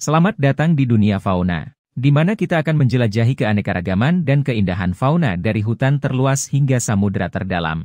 Selamat datang di dunia fauna, di mana kita akan menjelajahi keanekaragaman dan keindahan fauna dari hutan terluas hingga samudera terdalam.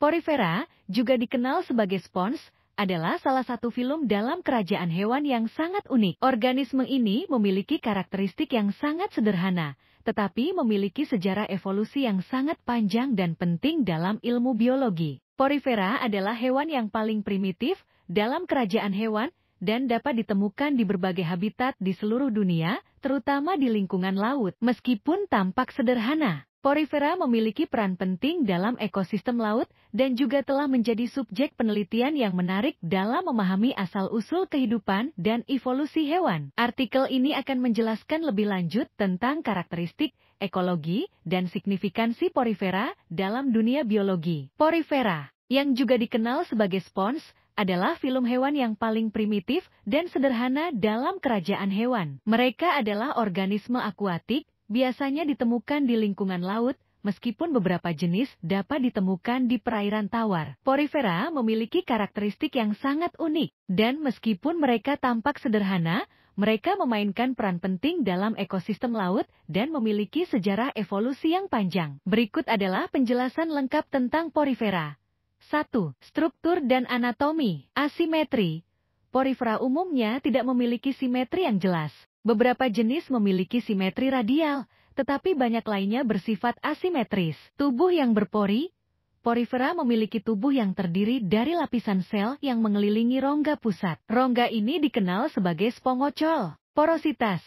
Porifera, juga dikenal sebagai spons, adalah salah satu film dalam kerajaan hewan yang sangat unik. Organisme ini memiliki karakteristik yang sangat sederhana, tetapi memiliki sejarah evolusi yang sangat panjang dan penting dalam ilmu biologi. Porifera adalah hewan yang paling primitif dalam kerajaan hewan dan dapat ditemukan di berbagai habitat di seluruh dunia, terutama di lingkungan laut, meskipun tampak sederhana. Porifera memiliki peran penting dalam ekosistem laut dan juga telah menjadi subjek penelitian yang menarik dalam memahami asal-usul kehidupan dan evolusi hewan. Artikel ini akan menjelaskan lebih lanjut tentang karakteristik, ekologi, dan signifikansi porifera dalam dunia biologi. Porifera, yang juga dikenal sebagai spons, adalah film hewan yang paling primitif dan sederhana dalam kerajaan hewan. Mereka adalah organisme akuatik biasanya ditemukan di lingkungan laut, meskipun beberapa jenis dapat ditemukan di perairan tawar. Porifera memiliki karakteristik yang sangat unik, dan meskipun mereka tampak sederhana, mereka memainkan peran penting dalam ekosistem laut dan memiliki sejarah evolusi yang panjang. Berikut adalah penjelasan lengkap tentang porifera. 1. Struktur dan anatomi, asimetri. Porifera umumnya tidak memiliki simetri yang jelas, Beberapa jenis memiliki simetri radial, tetapi banyak lainnya bersifat asimetris. Tubuh yang berpori, porifera memiliki tubuh yang terdiri dari lapisan sel yang mengelilingi rongga pusat. Rongga ini dikenal sebagai spongocol. Porositas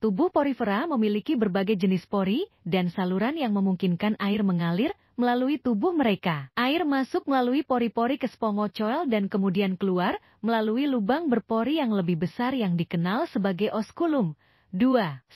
Tubuh porifera memiliki berbagai jenis pori dan saluran yang memungkinkan air mengalir melalui tubuh mereka. Air masuk melalui pori-pori ke spongocoel dan kemudian keluar melalui lubang berpori yang lebih besar yang dikenal sebagai oskulum. 2.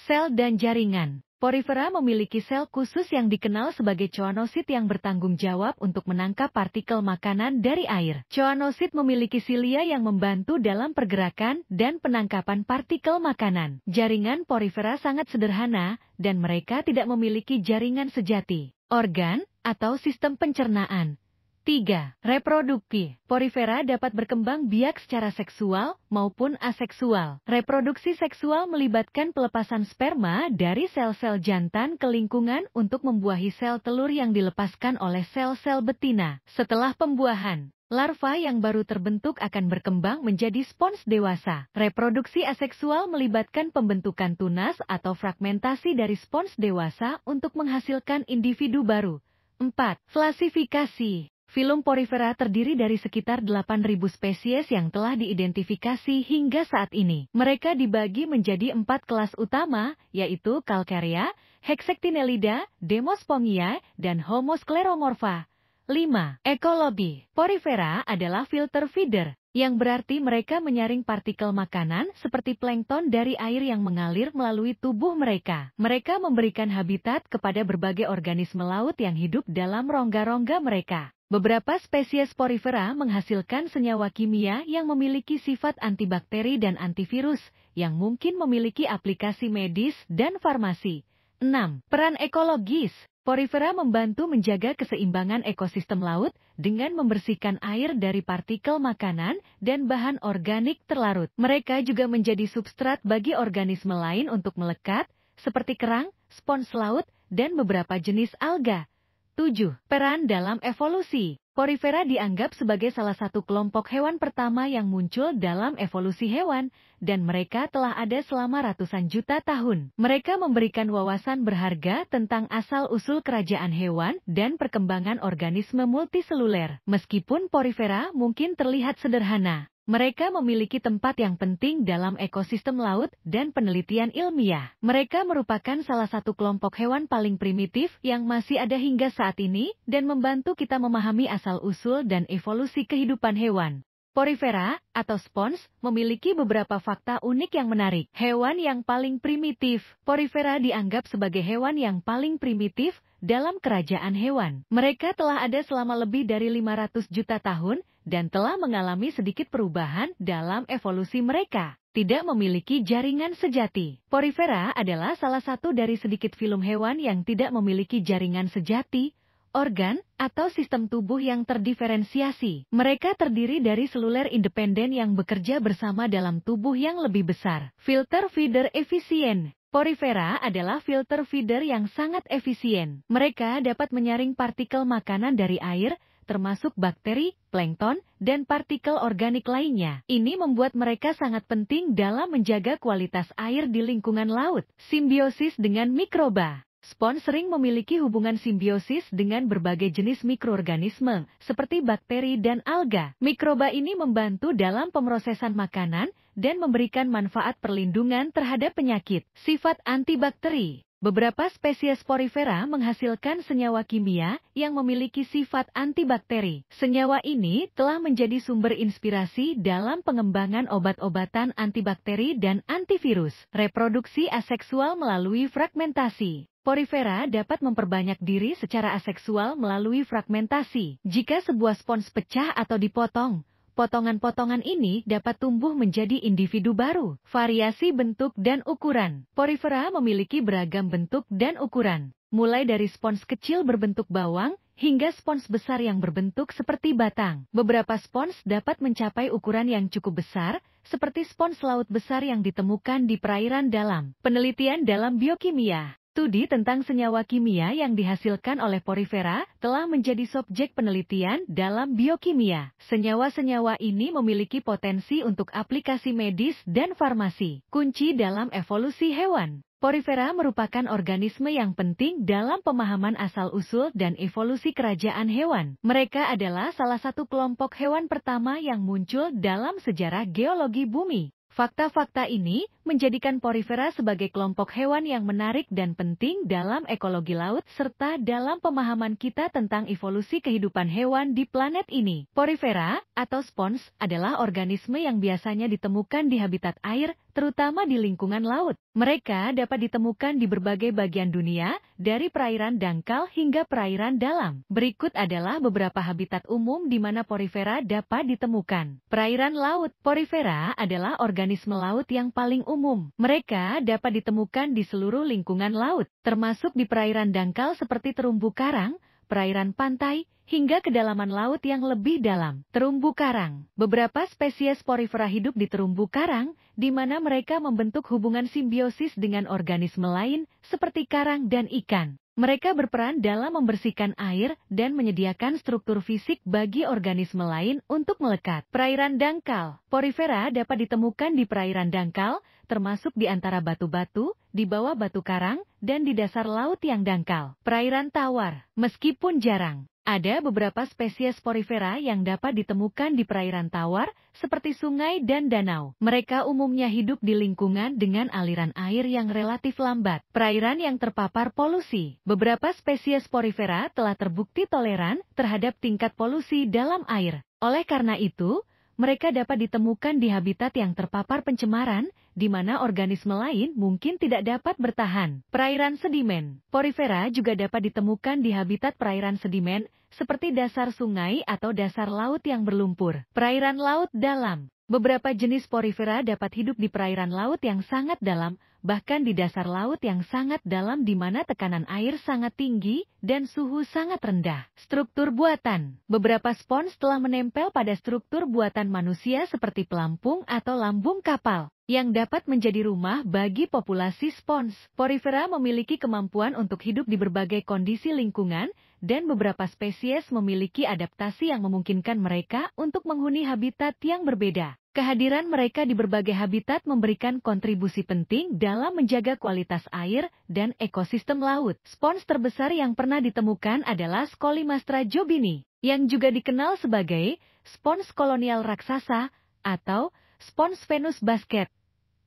Sel dan jaringan Porifera memiliki sel khusus yang dikenal sebagai choanosit yang bertanggung jawab untuk menangkap partikel makanan dari air. Choanosit memiliki silia yang membantu dalam pergerakan dan penangkapan partikel makanan. Jaringan porifera sangat sederhana dan mereka tidak memiliki jaringan sejati. Organ atau sistem pencernaan 3. Reproduksi. Porifera dapat berkembang biak secara seksual maupun aseksual. Reproduksi seksual melibatkan pelepasan sperma dari sel-sel jantan ke lingkungan untuk membuahi sel telur yang dilepaskan oleh sel-sel betina. Setelah pembuahan, Larva yang baru terbentuk akan berkembang menjadi spons dewasa. Reproduksi aseksual melibatkan pembentukan tunas atau fragmentasi dari spons dewasa untuk menghasilkan individu baru. 4. Klasifikasi Filum porifera terdiri dari sekitar 8.000 spesies yang telah diidentifikasi hingga saat ini. Mereka dibagi menjadi empat kelas utama, yaitu Calcarea, Hexactinellida, Demospongia, dan Homo scleromorpha. 5. Ekologi Porifera adalah filter feeder, yang berarti mereka menyaring partikel makanan seperti plankton dari air yang mengalir melalui tubuh mereka. Mereka memberikan habitat kepada berbagai organisme laut yang hidup dalam rongga-rongga mereka. Beberapa spesies porifera menghasilkan senyawa kimia yang memiliki sifat antibakteri dan antivirus, yang mungkin memiliki aplikasi medis dan farmasi. 6. Peran ekologis Porifera membantu menjaga keseimbangan ekosistem laut dengan membersihkan air dari partikel makanan dan bahan organik terlarut. Mereka juga menjadi substrat bagi organisme lain untuk melekat, seperti kerang, spons laut, dan beberapa jenis alga. 7. Peran dalam evolusi Porifera dianggap sebagai salah satu kelompok hewan pertama yang muncul dalam evolusi hewan, dan mereka telah ada selama ratusan juta tahun. Mereka memberikan wawasan berharga tentang asal-usul kerajaan hewan dan perkembangan organisme multiseluler. Meskipun porifera mungkin terlihat sederhana, mereka memiliki tempat yang penting dalam ekosistem laut dan penelitian ilmiah. Mereka merupakan salah satu kelompok hewan paling primitif yang masih ada hingga saat ini dan membantu kita memahami asal-usul dan evolusi kehidupan hewan. Porifera, atau spons, memiliki beberapa fakta unik yang menarik. Hewan yang paling primitif. Porifera dianggap sebagai hewan yang paling primitif dalam kerajaan hewan. Mereka telah ada selama lebih dari 500 juta tahun dan telah mengalami sedikit perubahan dalam evolusi mereka tidak memiliki jaringan sejati. Porifera adalah salah satu dari sedikit film hewan yang tidak memiliki jaringan sejati, organ, atau sistem tubuh yang terdiferensiasi. Mereka terdiri dari seluler independen yang bekerja bersama dalam tubuh yang lebih besar. Filter feeder efisien Porifera adalah filter feeder yang sangat efisien. Mereka dapat menyaring partikel makanan dari air, termasuk bakteri, plankton, dan partikel organik lainnya. Ini membuat mereka sangat penting dalam menjaga kualitas air di lingkungan laut. Simbiosis dengan mikroba Spons sering memiliki hubungan simbiosis dengan berbagai jenis mikroorganisme, seperti bakteri dan alga. Mikroba ini membantu dalam pemrosesan makanan dan memberikan manfaat perlindungan terhadap penyakit. Sifat antibakteri Beberapa spesies porifera menghasilkan senyawa kimia yang memiliki sifat antibakteri. Senyawa ini telah menjadi sumber inspirasi dalam pengembangan obat-obatan antibakteri dan antivirus. Reproduksi aseksual melalui fragmentasi. Porifera dapat memperbanyak diri secara aseksual melalui fragmentasi. Jika sebuah spons pecah atau dipotong, potongan-potongan ini dapat tumbuh menjadi individu baru. Variasi bentuk dan ukuran. Porifera memiliki beragam bentuk dan ukuran, mulai dari spons kecil berbentuk bawang hingga spons besar yang berbentuk seperti batang. Beberapa spons dapat mencapai ukuran yang cukup besar, seperti spons laut besar yang ditemukan di perairan dalam. Penelitian dalam biokimia Studi tentang senyawa kimia yang dihasilkan oleh porifera telah menjadi subjek penelitian dalam biokimia. Senyawa-senyawa ini memiliki potensi untuk aplikasi medis dan farmasi, kunci dalam evolusi hewan. Porifera merupakan organisme yang penting dalam pemahaman asal-usul dan evolusi kerajaan hewan. Mereka adalah salah satu kelompok hewan pertama yang muncul dalam sejarah geologi bumi. Fakta-fakta ini menjadikan porifera sebagai kelompok hewan yang menarik dan penting dalam ekologi laut serta dalam pemahaman kita tentang evolusi kehidupan hewan di planet ini. Porifera atau spons adalah organisme yang biasanya ditemukan di habitat air terutama di lingkungan laut. Mereka dapat ditemukan di berbagai bagian dunia, dari perairan dangkal hingga perairan dalam. Berikut adalah beberapa habitat umum di mana porifera dapat ditemukan. Perairan laut Porifera adalah organisme laut yang paling umum. Mereka dapat ditemukan di seluruh lingkungan laut, termasuk di perairan dangkal seperti terumbu karang, perairan pantai, hingga kedalaman laut yang lebih dalam. Terumbu karang. Beberapa spesies porifera hidup di terumbu karang, di mana mereka membentuk hubungan simbiosis dengan organisme lain, seperti karang dan ikan. Mereka berperan dalam membersihkan air dan menyediakan struktur fisik bagi organisme lain untuk melekat. Perairan dangkal. Porifera dapat ditemukan di perairan dangkal, termasuk di antara batu-batu, di bawah batu karang, dan di dasar laut yang dangkal. Perairan tawar. Meskipun jarang, ada beberapa spesies porifera yang dapat ditemukan di perairan tawar, seperti sungai dan danau. Mereka umumnya hidup di lingkungan dengan aliran air yang relatif lambat, perairan yang terpapar polusi. Beberapa spesies porifera telah terbukti toleran terhadap tingkat polusi dalam air. Oleh karena itu, mereka dapat ditemukan di habitat yang terpapar pencemaran, di mana organisme lain mungkin tidak dapat bertahan. Perairan sedimen Porifera juga dapat ditemukan di habitat perairan sedimen, seperti dasar sungai atau dasar laut yang berlumpur. Perairan laut dalam Beberapa jenis porifera dapat hidup di perairan laut yang sangat dalam, bahkan di dasar laut yang sangat dalam di mana tekanan air sangat tinggi dan suhu sangat rendah. Struktur buatan Beberapa spons telah menempel pada struktur buatan manusia seperti pelampung atau lambung kapal yang dapat menjadi rumah bagi populasi spons. Porifera memiliki kemampuan untuk hidup di berbagai kondisi lingkungan, dan beberapa spesies memiliki adaptasi yang memungkinkan mereka untuk menghuni habitat yang berbeda. Kehadiran mereka di berbagai habitat memberikan kontribusi penting dalam menjaga kualitas air dan ekosistem laut. Spons terbesar yang pernah ditemukan adalah Scolimastra jobini, yang juga dikenal sebagai spons kolonial raksasa atau spons Venus basket.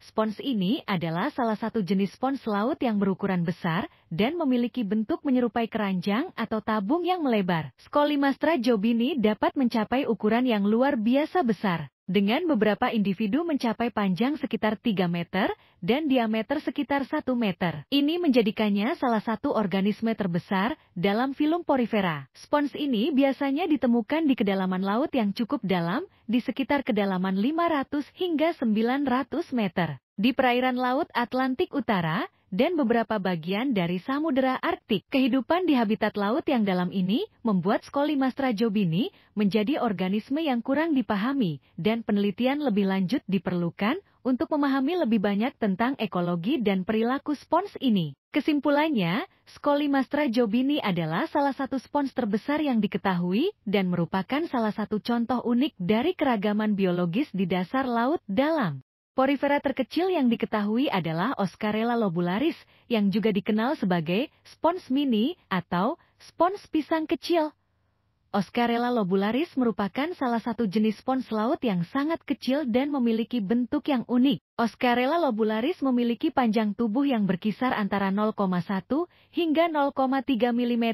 Spons ini adalah salah satu jenis spons laut yang berukuran besar dan memiliki bentuk menyerupai keranjang atau tabung yang melebar. Scolimastra jobini dapat mencapai ukuran yang luar biasa besar dengan beberapa individu mencapai panjang sekitar 3 meter dan diameter sekitar 1 meter. Ini menjadikannya salah satu organisme terbesar dalam film porifera. Spons ini biasanya ditemukan di kedalaman laut yang cukup dalam, di sekitar kedalaman 500 hingga 900 meter. Di perairan laut Atlantik Utara, dan beberapa bagian dari Samudera Arktik. Kehidupan di habitat laut yang dalam ini membuat Scolimastra jobini menjadi organisme yang kurang dipahami dan penelitian lebih lanjut diperlukan untuk memahami lebih banyak tentang ekologi dan perilaku spons ini. Kesimpulannya, Scolimastra jobini adalah salah satu spons terbesar yang diketahui dan merupakan salah satu contoh unik dari keragaman biologis di dasar laut dalam. Porifera terkecil yang diketahui adalah Oscarella lobularis, yang juga dikenal sebagai spons mini atau spons pisang kecil. Oscarella lobularis merupakan salah satu jenis spons laut yang sangat kecil dan memiliki bentuk yang unik. Oscarella lobularis memiliki panjang tubuh yang berkisar antara 0,1 hingga 0,3 mm,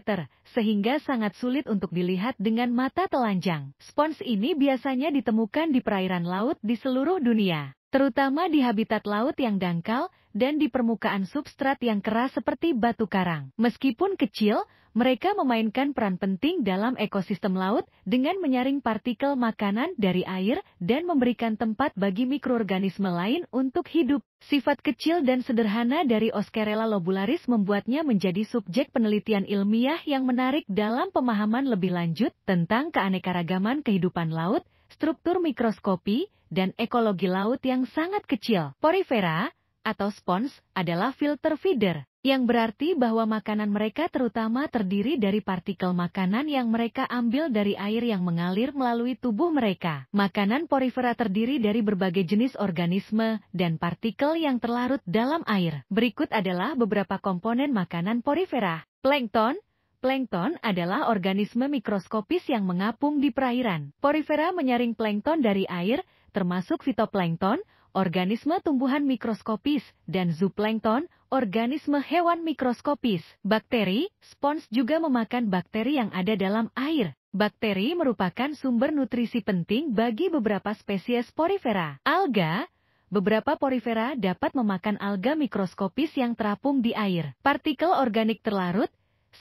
sehingga sangat sulit untuk dilihat dengan mata telanjang. Spons ini biasanya ditemukan di perairan laut di seluruh dunia terutama di habitat laut yang dangkal dan di permukaan substrat yang keras seperti batu karang. Meskipun kecil, mereka memainkan peran penting dalam ekosistem laut dengan menyaring partikel makanan dari air dan memberikan tempat bagi mikroorganisme lain untuk hidup. Sifat kecil dan sederhana dari Oscarella lobularis membuatnya menjadi subjek penelitian ilmiah yang menarik dalam pemahaman lebih lanjut tentang keanekaragaman kehidupan laut struktur mikroskopi, dan ekologi laut yang sangat kecil. Porifera atau spons adalah filter feeder, yang berarti bahwa makanan mereka terutama terdiri dari partikel makanan yang mereka ambil dari air yang mengalir melalui tubuh mereka. Makanan porifera terdiri dari berbagai jenis organisme dan partikel yang terlarut dalam air. Berikut adalah beberapa komponen makanan porifera. Plankton, Plankton adalah organisme mikroskopis yang mengapung di perairan. Porifera menyaring plankton dari air, termasuk fitoplankton, organisme tumbuhan mikroskopis, dan zooplankton, organisme hewan mikroskopis. Bakteri, spons juga memakan bakteri yang ada dalam air. Bakteri merupakan sumber nutrisi penting bagi beberapa spesies porifera. Alga, Beberapa porifera dapat memakan alga mikroskopis yang terapung di air. Partikel organik terlarut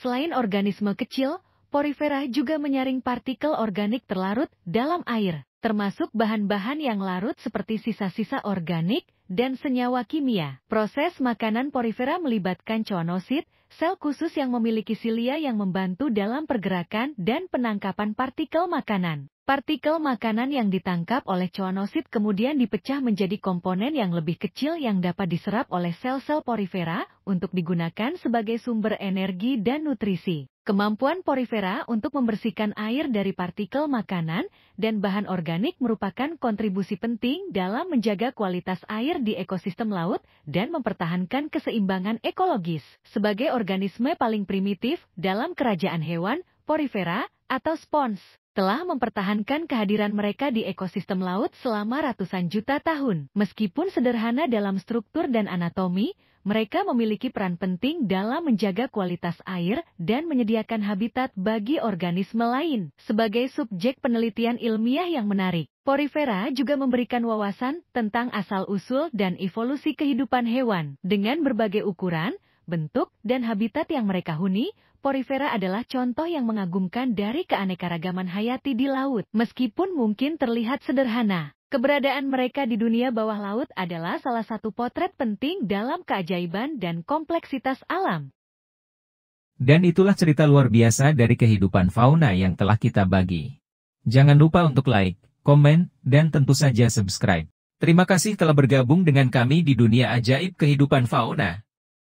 Selain organisme kecil, porifera juga menyaring partikel organik terlarut dalam air, termasuk bahan-bahan yang larut seperti sisa-sisa organik dan senyawa kimia. Proses makanan porifera melibatkan choanosit, sel khusus yang memiliki silia yang membantu dalam pergerakan dan penangkapan partikel makanan. Partikel makanan yang ditangkap oleh choanosit kemudian dipecah menjadi komponen yang lebih kecil yang dapat diserap oleh sel-sel porifera untuk digunakan sebagai sumber energi dan nutrisi. Kemampuan porifera untuk membersihkan air dari partikel makanan dan bahan organik merupakan kontribusi penting dalam menjaga kualitas air di ekosistem laut dan mempertahankan keseimbangan ekologis. Sebagai organisme paling primitif dalam kerajaan hewan, porifera atau spons telah mempertahankan kehadiran mereka di ekosistem laut selama ratusan juta tahun. Meskipun sederhana dalam struktur dan anatomi, mereka memiliki peran penting dalam menjaga kualitas air dan menyediakan habitat bagi organisme lain. Sebagai subjek penelitian ilmiah yang menarik, Porifera juga memberikan wawasan tentang asal-usul dan evolusi kehidupan hewan. Dengan berbagai ukuran, bentuk, dan habitat yang mereka huni, Porifera adalah contoh yang mengagumkan dari keanekaragaman hayati di laut. Meskipun mungkin terlihat sederhana, keberadaan mereka di dunia bawah laut adalah salah satu potret penting dalam keajaiban dan kompleksitas alam. Dan itulah cerita luar biasa dari kehidupan fauna yang telah kita bagi. Jangan lupa untuk like, komen, dan tentu saja subscribe. Terima kasih telah bergabung dengan kami di dunia ajaib kehidupan fauna.